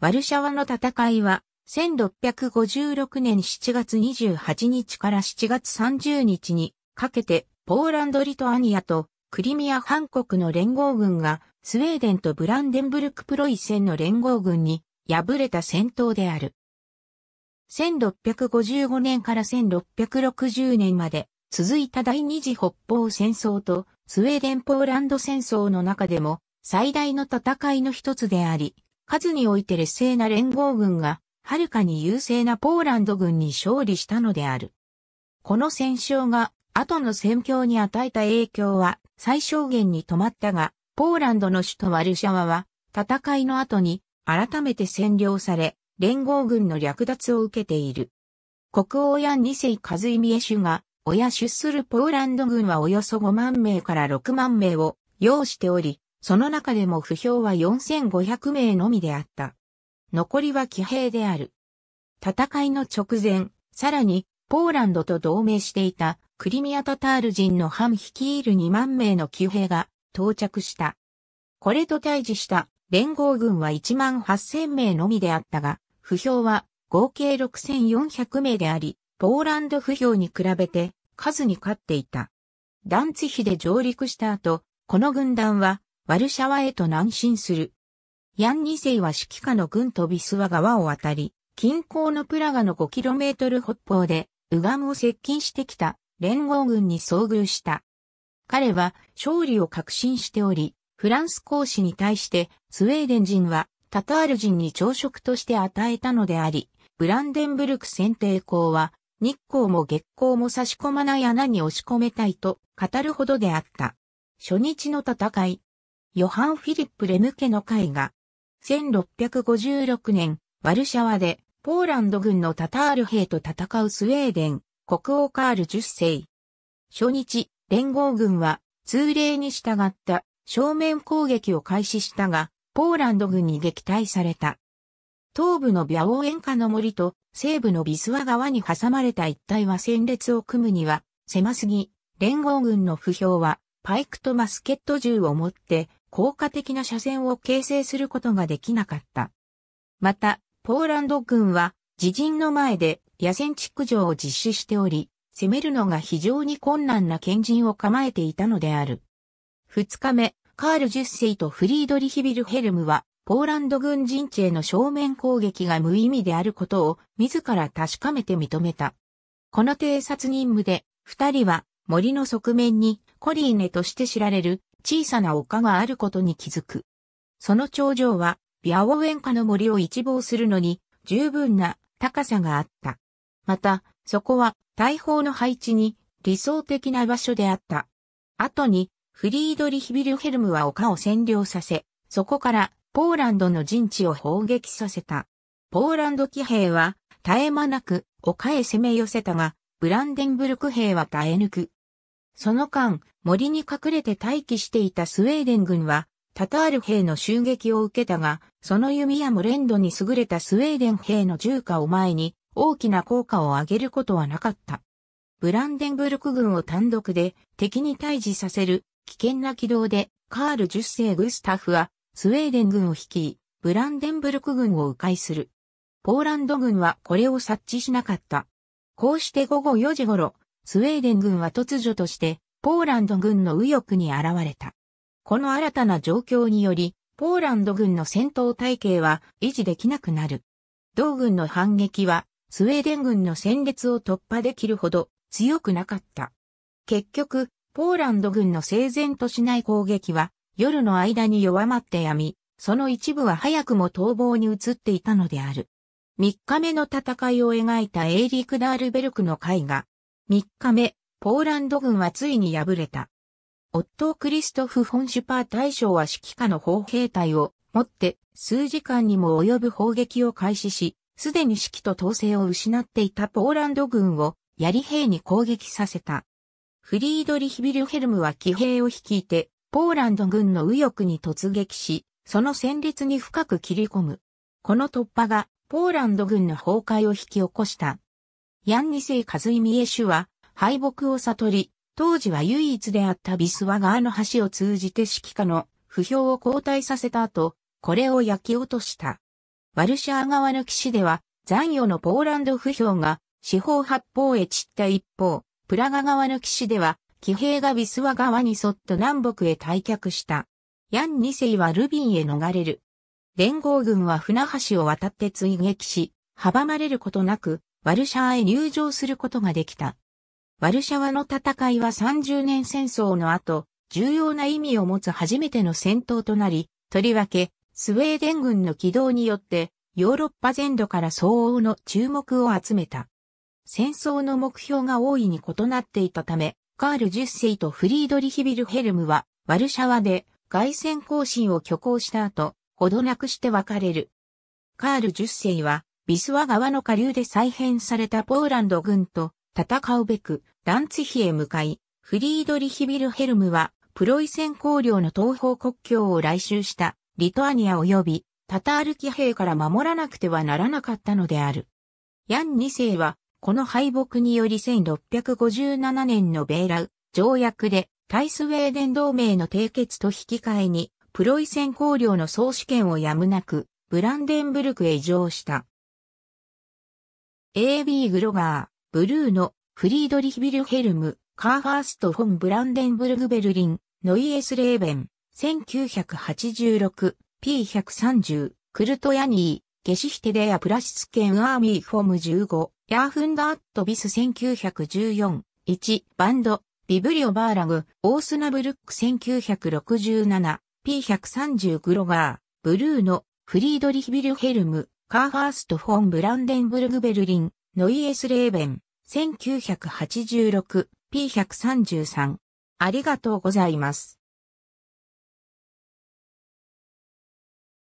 ワルシャワの戦いは、1656年7月28日から7月30日にかけて、ポーランド・リトアニアとクリミア・韓国の連合軍が、スウェーデンとブランデンブルク・プロイセンの連合軍に敗れた戦闘である。1655年から1660年まで続いた第二次北方戦争とスウェーデン・ポーランド戦争の中でも最大の戦いの一つであり、数において劣勢な連合軍が、はるかに優勢なポーランド軍に勝利したのである。この戦勝が、後の戦況に与えた影響は、最小限に止まったが、ポーランドの首都ワルシャワは、戦いの後に、改めて占領され、連合軍の略奪を受けている。国王や二世カズイミエシュが、親出するポーランド軍はおよそ5万名から6万名を要しており、その中でも不評は4500名のみであった。残りは騎兵である。戦いの直前、さらに、ポーランドと同盟していた、クリミアタタール人の反率いる2万名の騎兵が到着した。これと対峙した連合軍は1万8000名のみであったが、不評は合計6400名であり、ポーランド不評に比べて数に勝っていた。ダンツヒで上陸した後、この軍団はワルシャワへと南進する。ヤン2世は指揮下の軍とビスワ川を渡り、近郊のプラガの 5km 北方で、ウガムを接近してきた連合軍に遭遇した。彼は勝利を確信しており、フランス公使に対してスウェーデン人はタタール人に朝食として与えたのであり、ブランデンブルク選定校は日光も月光も差し込まない穴に押し込めたいと語るほどであった。初日の戦い、ヨハン・フィリップ・レムケの絵画。1656年、ワルシャワで、ポーランド軍のタタール兵と戦うスウェーデン、国王カール10世。初日、連合軍は、通例に従った正面攻撃を開始したが、ポーランド軍に撃退された。東部のビャオーエンカの森と西部のビスワ川に挟まれた一帯は戦列を組むには狭すぎ、連合軍の不評はパイクとマスケット銃を持って効果的な車線を形成することができなかった。また、ポーランド軍は自陣の前で野戦築城を実施しており、攻めるのが非常に困難な賢人を構えていたのである。二日目、カール十世とフリードリヒビルヘルムは、ポーランド軍陣地への正面攻撃が無意味であることを自ら確かめて認めた。この偵察任務で、二人は森の側面にコリーネとして知られる小さな丘があることに気づく。その頂上は、ビャオウェンカの森を一望するのに、十分な高さがあった。また、そこは、大砲の配置に理想的な場所であった。後に、フリードリヒビルヘルムは丘を占領させ、そこからポーランドの陣地を砲撃させた。ポーランド騎兵は絶え間なく丘へ攻め寄せたが、ブランデンブルク兵は耐え抜く。その間、森に隠れて待機していたスウェーデン軍は、タタール兵の襲撃を受けたが、その弓や無レ度に優れたスウェーデン兵の銃火を前に、大きな効果を上げることはなかった。ブランデンブルク軍を単独で敵に対峙させる危険な軌道で、カール10世グスタフは、スウェーデン軍を率い、ブランデンブルク軍を迂回する。ポーランド軍はこれを察知しなかった。こうして午後4時頃、スウェーデン軍は突如として、ポーランド軍の右翼に現れた。この新たな状況により、ポーランド軍の戦闘体系は維持できなくなる。同軍の反撃は、スウェーデン軍の戦列を突破できるほど強くなかった。結局、ポーランド軍の整然としない攻撃は、夜の間に弱まってやみ、その一部は早くも逃亡に移っていたのである。3日目の戦いを描いたエイリーク・ダールベルクの絵画、3日目、ポーランド軍はついに敗れた。オットー・クリストフ・フォンシュパー大将は指揮下の砲兵隊を持って数時間にも及ぶ砲撃を開始し、すでに指揮と統制を失っていたポーランド軍を槍兵に攻撃させた。フリードリヒ・ビルヘルムは騎兵を率いて、ポーランド軍の右翼に突撃し、その戦列に深く切り込む。この突破が、ポーランド軍の崩壊を引き起こした。ヤンニセイ・カズイミエシュは、敗北を悟り、当時は唯一であったビスワ川の橋を通じて指揮下の不評を交代させた後、これを焼き落とした。ワルシャー側の騎士では、残余のポーランド不評が四方八方へ散った一方、プラガ側の騎士では、騎兵がビスワ川に沿って南北へ退却した。ヤン二世はルビンへ逃れる。連合軍は船橋を渡って追撃し、阻まれることなく、ワルシャワへ入場することができた。ワルシャワの戦いは30年戦争の後、重要な意味を持つ初めての戦闘となり、とりわけ、スウェーデン軍の軌道によって、ヨーロッパ全土から相応の注目を集めた。戦争の目標が大いに異なっていたため、カール10世とフリードリヒビルヘルムは、ワルシャワで外戦行進を挙行した後、ほどなくして別れる。カール10世は、ビスワ川の下流で再編されたポーランド軍と戦うべく、ランツヒへ向かい、フリードリヒビルヘルムは、プロイセン公領の東方国境を来襲したリトアニア及びタタール騎兵から守らなくてはならなかったのである。ヤン2世は、この敗北により1657年のベーラウ条約で対スウェーデン同盟の締結と引き換えに、プロイセン公領の総主権をやむなく、ブランデンブルクへ移譲した。A.B. グロガー、ブルーノ、フリードリヒ・ビルヘルム、カーハースト・フォン・ブランデンブルグ・ベルリン、ノイエス・レーベン、1986、P130、クルトヤニー、ゲシヒテデア・プラシスケン・アーミー・フォーム15、ヤーフンダ・アット・ビス1914、1、バンド、ビブリオ・バーラグ、オースナ・ブルック1967、P130 グロガー、ブルーノ、フリードリヒ・ビルヘルム、カーハースト・フォン・ブランデンブルグ・ベルリン、ノイエス・レーベン、1986P133。ありがとうございます。